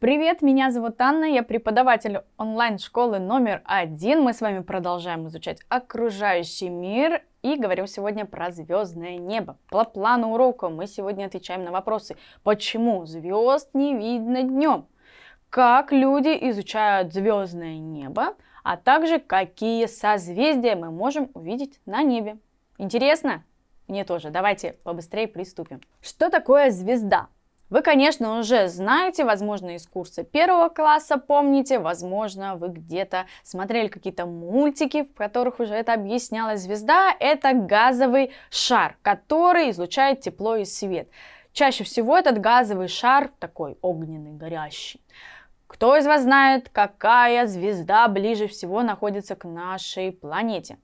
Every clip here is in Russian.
Привет, меня зовут Анна, я преподаватель онлайн-школы номер один. Мы с вами продолжаем изучать окружающий мир и говорим сегодня про звездное небо. По плану урока мы сегодня отвечаем на вопросы, почему звезд не видно днем, как люди изучают звездное небо, а также какие созвездия мы можем увидеть на небе. Интересно? Мне тоже. Давайте побыстрее приступим. Что такое звезда? Вы, конечно, уже знаете, возможно, из курса первого класса помните, возможно, вы где-то смотрели какие-то мультики, в которых уже это объясняла Звезда – это газовый шар, который излучает тепло и свет. Чаще всего этот газовый шар такой огненный, горящий. Кто из вас знает, какая звезда ближе всего находится к нашей планете?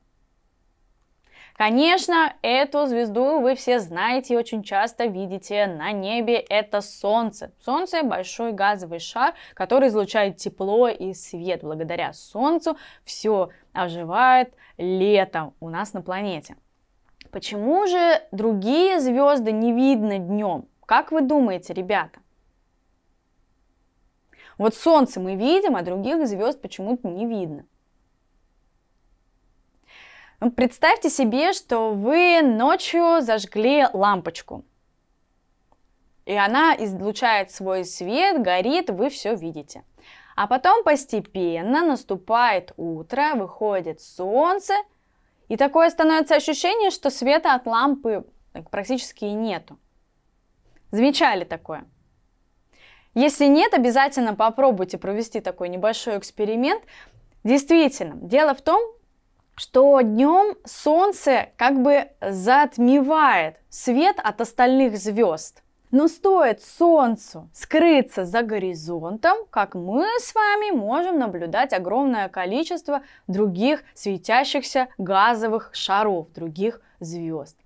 Конечно, эту звезду вы все знаете и очень часто видите на небе. Это Солнце. Солнце – большой газовый шар, который излучает тепло и свет. Благодаря Солнцу все оживает летом у нас на планете. Почему же другие звезды не видно днем? Как вы думаете, ребята? Вот Солнце мы видим, а других звезд почему-то не видно. Ну, представьте себе, что вы ночью зажгли лампочку. И она излучает свой свет, горит, вы все видите. А потом постепенно наступает утро, выходит солнце, и такое становится ощущение, что света от лампы э, практически нету. Замечали такое? Если нет, обязательно попробуйте провести такой небольшой эксперимент. Действительно, дело в том, что днем Солнце как бы затмевает свет от остальных звезд. Но стоит Солнцу скрыться за горизонтом, как мы с вами можем наблюдать огромное количество других светящихся газовых шаров, других звезд.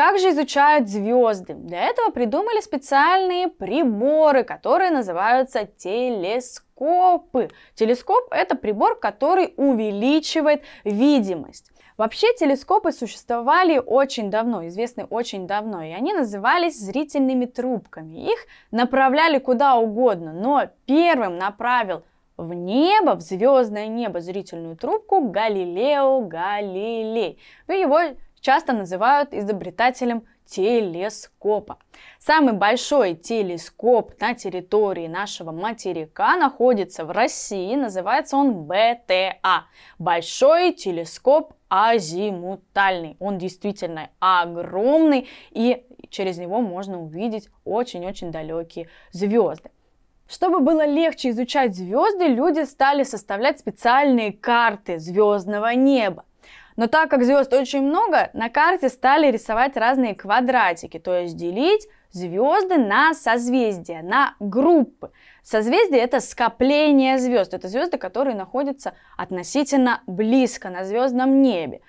Как же изучают звезды? Для этого придумали специальные приборы, которые называются телескопы. Телескоп – это прибор, который увеличивает видимость. Вообще телескопы существовали очень давно, известны очень давно, и они назывались зрительными трубками. Их направляли куда угодно, но первым направил в небо, в звездное небо зрительную трубку Галилео Галилей. Вы его часто называют изобретателем телескопа. Самый большой телескоп на территории нашего материка находится в России, называется он БТА. Большой телескоп азимутальный. Он действительно огромный, и через него можно увидеть очень-очень далекие звезды. Чтобы было легче изучать звезды, люди стали составлять специальные карты звездного неба. Но так как звезд очень много, на карте стали рисовать разные квадратики, то есть делить звезды на созвездия, на группы. Созвездие это скопление звезд, это звезды, которые находятся относительно близко на звездном небе.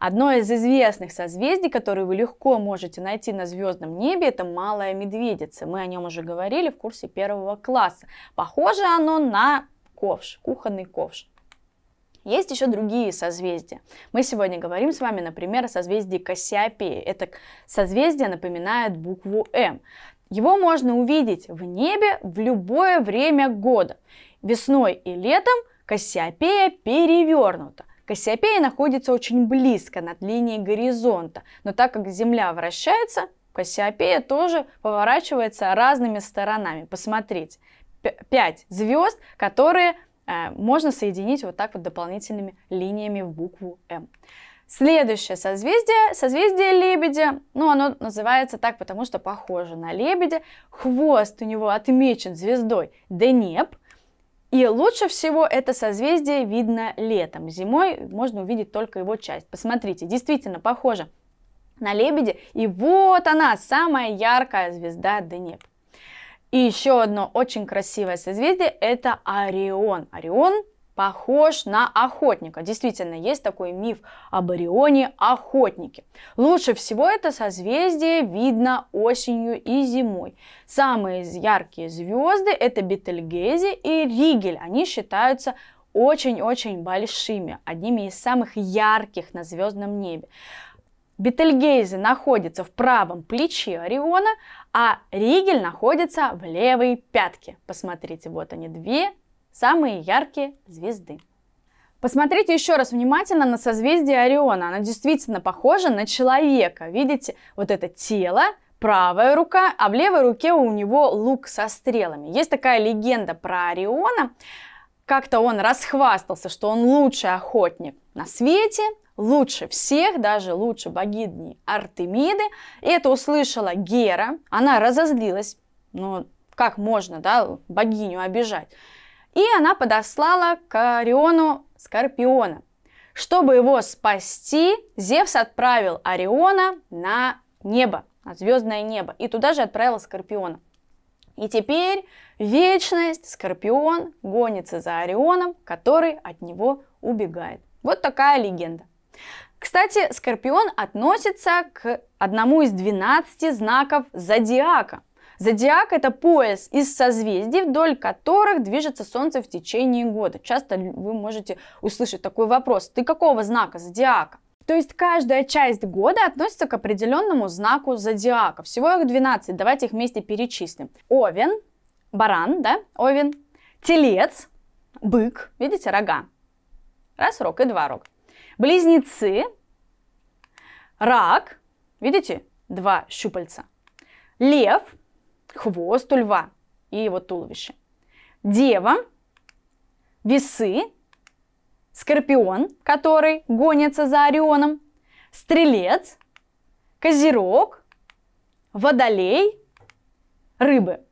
Одно из известных созвездий, которое вы легко можете найти на звездном небе, это Малая Медведица. Мы о нем уже говорили в курсе первого класса. Похоже оно на ковш, кухонный ковш. Есть еще другие созвездия. Мы сегодня говорим с вами, например, о созвездии Кассиопеи. Это созвездие напоминает букву М. Его можно увидеть в небе в любое время года. Весной и летом Кассиопея перевернута. Кассиопея находится очень близко над линией горизонта, но так как Земля вращается, Кассиопея тоже поворачивается разными сторонами. Посмотрите, Пять звезд, которые Э, можно соединить вот так вот дополнительными линиями в букву М. Следующее созвездие, созвездие лебедя, ну оно называется так, потому что похоже на лебедя. Хвост у него отмечен звездой Денеп, и лучше всего это созвездие видно летом. Зимой можно увидеть только его часть. Посмотрите, действительно похоже на лебедя. И вот она, самая яркая звезда Денеп. И еще одно очень красивое созвездие – это Орион. Орион похож на охотника. Действительно, есть такой миф об Орионе охотнике. Лучше всего это созвездие видно осенью и зимой. Самые яркие звезды это Бетельгейзе и Ригель. Они считаются очень-очень большими, одними из самых ярких на звездном небе. Бетельгейзе находится в правом плече Ориона, а ригель находится в левой пятке. Посмотрите, вот они две самые яркие звезды. Посмотрите еще раз внимательно на созвездие Ориона. Оно действительно похоже на человека. Видите, вот это тело, правая рука, а в левой руке у него лук со стрелами. Есть такая легенда про Ориона. Как-то он расхвастался, что он лучший охотник на свете, лучше всех, даже лучше богини Артемиды. И это услышала Гера, она разозлилась, ну как можно, да, богиню обижать. И она подослала к Ориону Скорпиона. Чтобы его спасти, Зевс отправил Ориона на небо, на звездное небо, и туда же отправил Скорпиона. И теперь вечность, Скорпион гонится за Орионом, который от него убегает. Вот такая легенда. Кстати, Скорпион относится к одному из 12 знаков зодиака. Зодиак – это пояс из созвездий, вдоль которых движется Солнце в течение года. Часто вы можете услышать такой вопрос. Ты какого знака зодиака? То есть каждая часть года относится к определенному знаку зодиака. Всего их 12, давайте их вместе перечислим. Овен, баран, да, овен, телец, бык, видите, рога. Раз рог и два рога. Близнецы, рак, видите, два щупальца. Лев, хвост у льва и его туловище. Дева, весы, скорпион, который гонится за Орионом, стрелец, козерог, водолей, рыбы.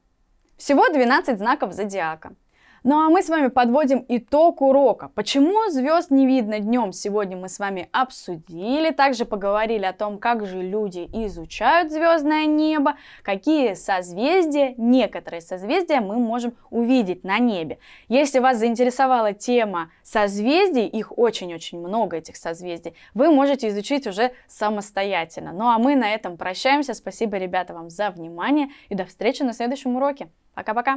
Всего 12 знаков зодиака. Ну а мы с вами подводим итог урока. Почему звезд не видно днем? Сегодня мы с вами обсудили, также поговорили о том, как же люди изучают звездное небо, какие созвездия, некоторые созвездия мы можем увидеть на небе. Если вас заинтересовала тема созвездий, их очень-очень много, этих созвездий, вы можете изучить уже самостоятельно. Ну а мы на этом прощаемся. Спасибо, ребята, вам за внимание и до встречи на следующем уроке. Пока-пока!